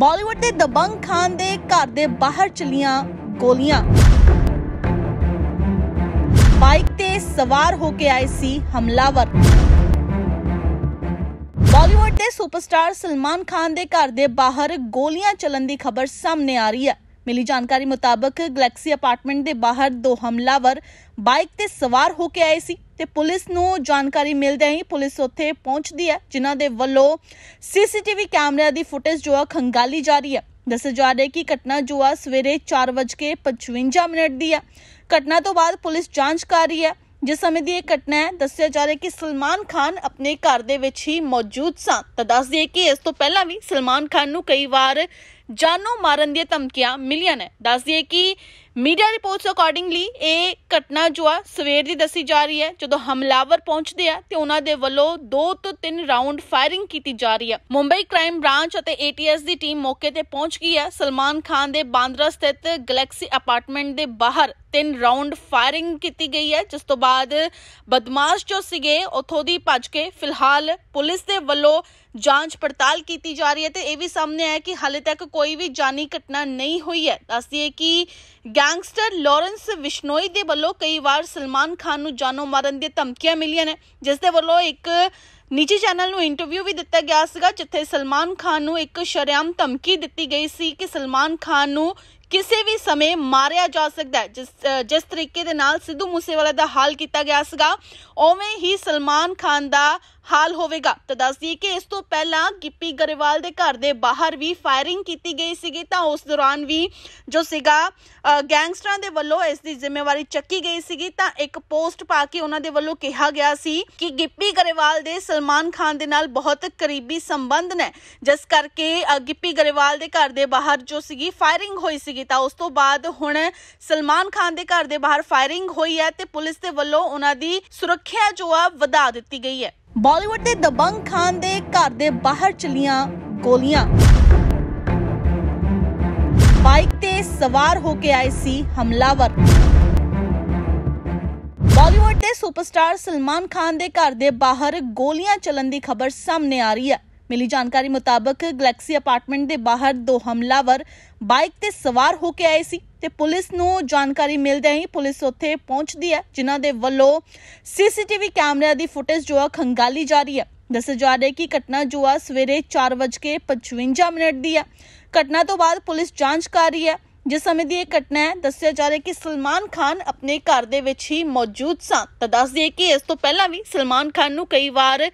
ਬਾਲੀਵੁੱਡ ਦੇ ਦਬੰਗ ਖਾਨ ਦੇ ਘਰ ਦੇ ਬਾਹਰ ਚਲੀਆਂ ਗੋਲੀਆਂ ਬਾਈਕ ਤੇ ਸਵਾਰ ਹੋ ਕੇ ਆਏ ਸੀ ਹਮਲਾਵਰ ਬਾਲੀਵੁੱਡ ਦੇ ਸੁਪਰਸਟਾਰ ਸਲਮਾਨ ਖਾਨ ਦੇ ਘਰ ਦੇ ਬਾਹਰ ਗੋਲੀਆਂ ਚੱਲਣ ਦੀ ਖਬਰ ਸਾਹਮਣੇ ਆ ਰਹੀ ਹੈ ਮਿਲੀ ਜਾਣਕਾਰੀ ਮੁਤਾਬਕ ਗਲੈਕਸੀ ਅਪਾਰਟਮੈਂਟ ਦੇ ਬਾਹਰ ਦੋ ਹਮਲਾਵਰ ਬਾਈਕ ਤੇ ਸਵਾਰ ਹੋ ਕੇ ਆਏ ਸੀ ਤੇ ਪੁਲਿਸ ਨੂੰ ਜਾਣਕਾਰੀ ਮਿਲਦੇ ਹੀ ਪੁਲਿਸ ਉੱਥੇ ਪਹੁੰਚਦੀ ਹੈ ਜਿਨ੍ਹਾਂ ਦੇ ਵੱਲੋਂ ਸੀਸੀਟੀਵੀ ਕੈਮਰਿਆਂ ਦੀ ਫੁਟੇਜ ਜੋ ਆ ਖੰਗਾਲੀ ਜਾ ਰਹੀ ਹੈ ਦੱਸਿਆ ਜਾ ਰਿਹਾ ਕਿ ਘਟਨਾ ਜੋ ਆ ਸਵੇਰੇ 4:55 ਮਿੰਟ ਦੀ ਹੈ ਘਟਨਾ ਤੋਂ ਬਾਅਦ ਪੁਲਿਸ ਜਾਂਚ ਕਰ ਰਹੀ ਹੈ ਜਿਸ ਸਮੇਂ ਦੀ ਇਹ ਘਟਨਾ ਹੈ ਦੱਸਿਆ ਜਾ ਰਿਹਾ ਕਿ ਸਲਮਾਨ ਖਾਨ ਆਪਣੇ ਘਰ ਦੇ ਵਿੱਚ ਹੀ ਮੌਜੂਦ ਸਨ ਤਾਂ ਦੱਸ ਦਈਏ ਕਿ ਇਸ ਤੋਂ ਪਹਿਲਾਂ ਵੀ ਸਲਮਾਨ ਖਾਨ ਨੂੰ ਕਈ ਵਾਰ ਜਾਨੋਂ ਮਾਰਨ ਦੀਆਂ ਧਮਕੀਆਂ ਮਿਲੀਆਂ ਨੇ ਦੱਸ ਦਈਏ ਕਿ ਮੀਡੀਆ ਰਿਪੋਰਟਸ ਅਕੋਰਡਿੰਗਲੀ ਇਹ ਘਟਨਾ ਜੋ ਆ ਸਵੇਰ ਦੀ ਦੱਸੀ ਜਾ ਰਹੀ ਹੈ ਜਦੋਂ ਹਮਲਾਵਰ ਪਹੁੰਚਦੇ ਆ ਤੇ ਉਹਨਾਂ ਦੇ ਵੱਲੋਂ ਦੋ ਤੋਂ ਤਿੰਨ ਰਾਉਂਡ ਫਾਇਰਿੰਗ ਕੀਤੀ ਜਾ ਰਹੀ ਹੈ ਮੁੰਬਈ ਕ੍ਰਾਈਮ ਬ੍ਰਾਂਚ ਅਤੇ ਏਟੀਐਸ ਦੀ ਟੀਮ ਮੌਕੇ ਤੇ ਪਹੁੰਚ ਗਈ ਹੈ ਸਲਮਾਨ ਖਾਨ ਦੇ ਬਾਂਦਰਾ ਸਥਿਤ ਗੈਲੈਕਸੀ ਅਪਾਰਟਮੈਂਟ ਦੇ ਬਾਹਰ ਤਿੰਨ ਰਾਉਂਡ ਫਾਇਰਿੰਗ ਕੀਤੀ ਗਈ ਹੈ ਜਿਸ ਤੋਂ ਬਾਅਦ ਬਦਮਾਸ਼ ਜੋ ਸੀਗੇ ਉਥੋਂ ਦੀ ਭੱਜ ਕੇ ਫਿਲਹਾਲ ਪੁਲਿਸ ਦੇ ਵੱਲੋਂ ਜਾਂਚ ਪੜਤਾਲ ਕੀਤੀ ਜਾ ਰਹੀ ਹੈ ਤੇ ਇਹ ਵੀ ਸਾਹਮਣੇ ਆਇਆ ਕਿ ਹਾਲੇ ਤੱਕ ਕੋਈ ਵੀ ਜਾਨੀ ਘਟਨਾ ਨਹੀਂ ਹੋਈ ਹੈ ਦੱਸਦੀ ਹੈ ਕਿ ਗੈਂਗਸਟਰ ਲਾਰੈਂਸ ਵਿਸ਼ਨੋਈ ਦੇ ਵੱਲੋਂ ਕਈ ਵਾਰ ਸਲਮਾਨ ਖਾਨ ਨੂੰ ਜਾਨੋਂ ਮਾਰਨ ਦੀਆਂ ਧਮਕੀਆਂ ਮਿਲੀਆਂ ਨੇ ਜਿਸ ਦੇ ਵੱਲੋਂ ਇੱਕ ਨਿੱਜੀ ਚੈਨਲ ਨੂੰ ਇੰਟਰਵਿਊ ਵੀ ਦਿੱਤਾ ਗਿਆ ਸੀਗਾ ਜਿੱਥੇ ਸਲਮਾਨ ਖਾਨ ਨੂੰ ਇੱਕ ਸ਼ਰਿਆਮ ਧਮਕੀ ਦਿੱਤੀ ਗਈ ਸੀ ਕਿ ਸਲਮਾਨ ਖਾਨ ਨੂੰ ਕਿਸੇ ਵੀ ਸਮੇਂ ਮਾਰਿਆ ਜਾ ਸਕਦਾ ਹੈ ਜਿਸ ਜਿਸ ਤਰੀਕੇ ਦੇ ਨਾਲ ਸਿੱਧੂ ਮੂਸੇਵਾਲਾ ਦਾ ਹਾਲ ਕੀਤਾ ਗਿਆ ਸੀਗਾ ਉਵੇਂ ਹੀ ਸਲਮਾਨ ਖਾਨ ਦਾ ਹਾਲ ਹੋਵੇਗਾ ਤਾਂ ਦੱਸਦੀ ਕਿ ਇਸ ਤੋਂ ਪਹਿਲਾਂ ਗਿੱਪੀ ਗਰੇਵਾਲ ਦੇ ਘਰ ਦੇ ਬਾਹਰ ਵੀ ਫਾਇਰਿੰਗ ਕੀਤੀ ਗਈ ਸੀਗੀ ਤਾਂ ਉਸ ਦੌਰਾਨ ਵੀ ਜੋ ਸੀਗਾ ਗੈਂਗਸਟਰਾਂ ਦੇ ਵੱਲੋਂ ਇਸ ਦੀ ਜ਼ਿੰਮੇਵਾਰੀ ਚੱਕੀ ਗਈ ਸੀਗੀ ਤਾਂ ਇੱਕ ਪੋਸਟ ਪਾ ਕੇ ਉਹਨਾਂ ਦੇ ਵੱਲੋਂ ਕਿਹਾ ਗਿਆ ਸੀ ਕਿ ਗਿੱਪੀ ਗਰੇਵਾਲ ਦੇ ਸਲਮਾਨ ਖਾਨ ਦੇ ਨਾਲ ਬਹੁਤ ਕਰੀਬੀ ਸੰਬੰਧ ਨੇ ਜਿਸ ਕਰਕੇ ਗਿੱਪੀ ਗਰੇਵਾਲ ਦੇ ਘਰ ਦੇ ਬਾਹਰ ਜੋ ਸੀਗੀ ਫਾਇਰਿੰਗ ਹੋਈ ਸੀਗੀ ਤਾਂ ਉਸ ਤੋਂ ਬਾਅਦ ਹੁਣ ਸਲਮਾਨ ਖਾਨ ਦੇ ਘਰ ਦੇ ਬਾਹਰ ਫਾਇਰਿੰਗ ਹੋਈ ਹੈ ਤੇ ਪੁਲਿਸ ਦੇ ਵੱਲੋਂ ਉਹਨਾਂ ਦੀ ਸੁਰੱਖਿਆ ਜੋ ਆ ਵਧਾ ਦਿੱਤੀ ਗਈ ਹੈ ਬਾਲੀਵੁੱਡ ਦੇ ਦਬੰਗ ਖਾਨ ਦੇ ਘਰ ਦੇ ਬਾਹਰ ਚਲੀਆਂ ਗੋਲੀਆਂ ਬਾਈਕ ਤੇ ਸਵਾਰ ਹੋ ਕੇ ਆਏ ਸੀ ਹਮਲਾਵਰ ਬਾਲੀਵੁੱਡ ਦੇ ਸੁਪਰਸਟਾਰ ਸਲਮਾਨ ਖਾਨ ਦੇ ਘਰ ਦੇ ਬਾਹਰ ਗੋਲੀਆਂ ਚੱਲਣ ਦੀ ਖਬਰ ਸਾਹਮਣੇ ਆ ਰਹੀ ਹੈ ਮਿਲੀ ਜਾਣਕਾਰੀ ਮੁਤਾਬਕ ਗਲੈਕਸੀ ਅਪਾਰਟਮੈਂਟ ਦੇ ਬਾਹਰ ਦੋ ਹਮਲਾਵਰ ਬਾਈਕ ਤੇ ਸਵਾਰ ਹੋ ਕੇ ਆਏ ਸੀ ਤੇ ਪੁਲਿਸ ਨੂੰ ਜਾਣਕਾਰੀ ਮਿਲਦੇ ਹੀ ਪੁਲਿਸ ਉੱਥੇ ਪਹੁੰਚਦੀ ਹੈ ਜਿਨ੍ਹਾਂ ਦੇ ਵੱਲੋਂ ਸੀਸੀਟੀਵੀ ਕੈਮਰਿਆਂ ਦੀ ਫੁਟੇਜ ਜੋ ਆ ਖੰਗਾਲੀ ਜਾ ਰਹੀ ਹੈ ਦੱਸਿਆ ਜਾ ਰਿਹਾ ਕਿ ਘਟਨਾ ਜੋ ਆ ਸਵੇਰੇ 4:55 ਮਿੰਟ ਦੀ ਹੈ ਘਟਨਾ ਤੋਂ ਬਾਅਦ ਪੁਲਿਸ ਜਾਂਚ ਕਰ ਰਹੀ ਹੈ ਜਿਸ ਸਮੇਂ ਦੀ ਇਹ ਘਟਨਾ ਹੈ ਦੱਸਿਆ ਜਾ ਰਿਹਾ ਕਿ ਸਲਮਾਨ ਖਾਨ ਆਪਣੇ ਘਰ ਦੇ ਵਿੱਚ ਹੀ ਮੌਜੂਦ ਸਨ ਤਾਂ ਦੱਸ ਦਈਏ ਕਿ ਇਸ ਤੋਂ ਪਹਿਲਾਂ ਵੀ ਸਲਮਾਨ ਖਾਨ ਨੂੰ ਕਈ ਵਾਰ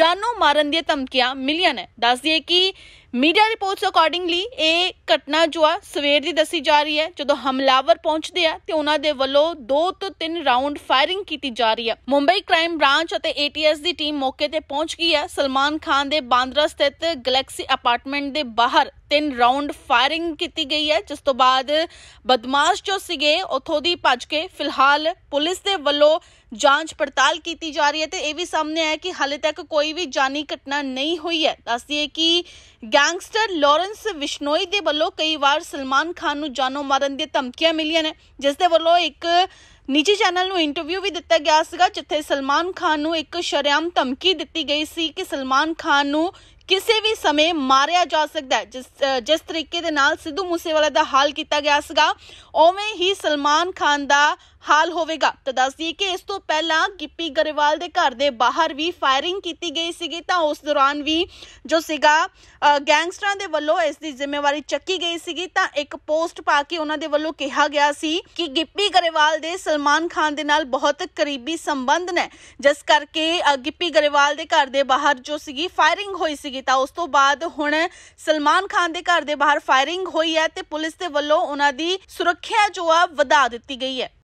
ਜਾਨੋਂ ਮਾਰਨ ਦੀਆਂ ਧਮਕੀਆਂ ਮਿਲੀਆਂ ਨੇ ਦੱਸ ਦਈਏ ਕਿ ਮੀਡੀਆ ਰਿਪੋਰਟਸ ਅਕੋਰਡਿੰਗਲੀ ਇਹ ਘਟਨਾ ਜੋ ਆ ਸਵੇਰ ਦੀ ਦੱਸੀ ਜਾ ਰਹੀ ਹੈ ਜਦੋਂ ਹਮਲਾਵਰ ਪਹੁੰਚਦੇ ਆ ਤੇ ਉਹਨਾਂ ਦੇ ਵੱਲੋਂ 2 ਤੋਂ 3 ਰਾਉਂਡ ਫਾਇਰਿੰਗ ਕੀਤੀ ਜਾ ਰਹੀ ਹੈ ਮੁੰਬਈ ਕ੍ਰਾਈਮ ਬ੍ਰਾਂਚ ਅਤੇ ਏਟੀਐਸ ਦੀ ਟੀਮ ਮੌਕੇ ਤੇ ਪਹੁੰਚ ਗਈ ਹੈ ਸਲਮਾਨ ਖਾਨ ਦੇ ਬਾਂਦਰਾ ਸਥਿਤ ਗੈਲੈਕਸੀ ਅਪਾਰਟਮੈਂਟ ਦੇ ਬਾਹਰ ਤਿੰਨ ਰਾਉਂਡ ਫਾਇਰਿੰਗ ਕੀਤੀ ਗਈ ਹੈ ਜਿਸ ਤੋਂ ਬਾਅਦ ਬਦਮਾਸ਼ ਜੋ ਸੀਗੇ ਉਥੋਂ ਦੀ ਭੱਜ ਕੇ ਫਿਲਹਾਲ ਪੁਲਿਸ ਦੇ ਵੱਲੋਂ ਜਾਂਚ ਪੜਤਾਲ ਕੀਤੀ ਜਾ ਰਹੀ ਹੈ ਤੇ ਇਹ ਵੀ ਸਾਹਮਣੇ ਆਇਆ ਕਿ ਹਾਲੇ ਤੱਕ ਕੋਈ ਵੀ ਜਾਨੀ ਘਟਨਾ ਨਹੀਂ ਹੋਈ ਹੈ ਹੈ ਕਿ ਗੈਂਗਸਟਰ ਲਾਰੈਂਸ ਵਿਸ਼ਨੋਈ ਦੇ ਵੱਲੋਂ ਕਈ ਵਾਰ ਸਲਮਾਨ ਖਾਨ ਨੂੰ ਜਾਨੋਂ ਮਾਰਨ ਦੀਆਂ ਧਮਕੀਆਂ ਮਿਲੀਆਂ ਨੇ ਜਿਸ ਦੇ ਵੱਲੋਂ ਇੱਕ ਨਿੱਜੀ ਚੈਨਲ ਨੂੰ ਇੰਟਰਵਿਊ ਵੀ ਦਿੱਤਾ ਗਿਆ ਸੀਗਾ ਜਿੱਥੇ ਸਲਮਾਨ ਖਾਨ ਨੂੰ ਇੱਕ ਸ਼ਰਿਆਮ ਧਮਕੀ ਦਿੱਤੀ ਗਈ ਸੀ ਕਿ ਸਲਮਾਨ ਖਾਨ ਨੂੰ ਕਿਸੇ ਵੀ ਸਮੇਂ ਮਾਰਿਆ ਜਾ ਸਕਦਾ ਹੈ ਜਿਸ ਜਿਸ ਤਰੀਕੇ ਦੇ ਨਾਲ ਸਿੱਧੂ ਮੂਸੇਵਾਲਾ ਦਾ ਹਾਲ ਕੀਤਾ ਗਿਆ ਸੀਗਾ ਉਵੇਂ ਹੀ ਸਲਮਾਨ ਖਾਨ ਦਾ ਹਾਲ ਹੋਵੇਗਾ ਤਾਂ ਦੱਸ ਦਈਏ ਕਿ ਇਸ ਤੋਂ ਪਹਿਲਾਂ ਗਿੱਪੀ ਗਰੇਵਾਲ ਦੇ ਘਰ ਦੇ ਬਾਹਰ ਵੀ ਫਾਇਰਿੰਗ ਕੀਤੀ ਗਈ ਸੀਗੀ ਤਾਂ ਉਸ ਦੌਰਾਨ ਵੀ ਜੋ ਸੀਗਾ ਗੈਂਗਸਟਰਾਂ ਦੇ ਵੱਲੋਂ ਇਸ ਦੀ ਜ਼ਿੰਮੇਵਾਰੀ ਚੱਕੀ ਗਈ ਸੀਗੀ ਤਾਂ ਇੱਕ ਪੋਸਟ ਪਾ ਕੇ ਉਹਨਾਂ ਦੇ ਵੱਲੋਂ ਕਿਹਾ ਗਿਆ ਸੀ ਕਿ ਗਿੱਪੀ ਗਰੇਵਾਲ ਦੇ ਸਲਮਾਨ ਖਾਨ ਦੇ ਨਾਲ ਬਹੁਤ ਕਰੀਬੀ ਸੰਬੰਧ ਨੇ ਜਿਸ ਕਰਕੇ ਗਿੱਪੀ ਗਰੇਵਾਲ ਦੇ ਘਰ ਦੇ ਬਾਹਰ ਜੋ ਸੀਗੀ ਫਾਇਰਿੰਗ ਹੋਈ ਸੀ ਸੀਗੀ ਕੀਤਾ ਉਸ ਤੋਂ ਬਾਅਦ ਹੁਣ ਸਲਮਾਨ ਖਾਨ ਦੇ ਘਰ ਦੇ ਬਾਹਰ ਫਾਇਰਿੰਗ ਹੋਈ ਹੈ ਤੇ ਪੁਲਿਸ ਦੇ ਵੱਲੋਂ ਉਹਨਾਂ ਦੀ ਸੁਰੱਖਿਆ ਜੋ ਆ ਵਧਾ ਦਿੱਤੀ ਗਈ ਹੈ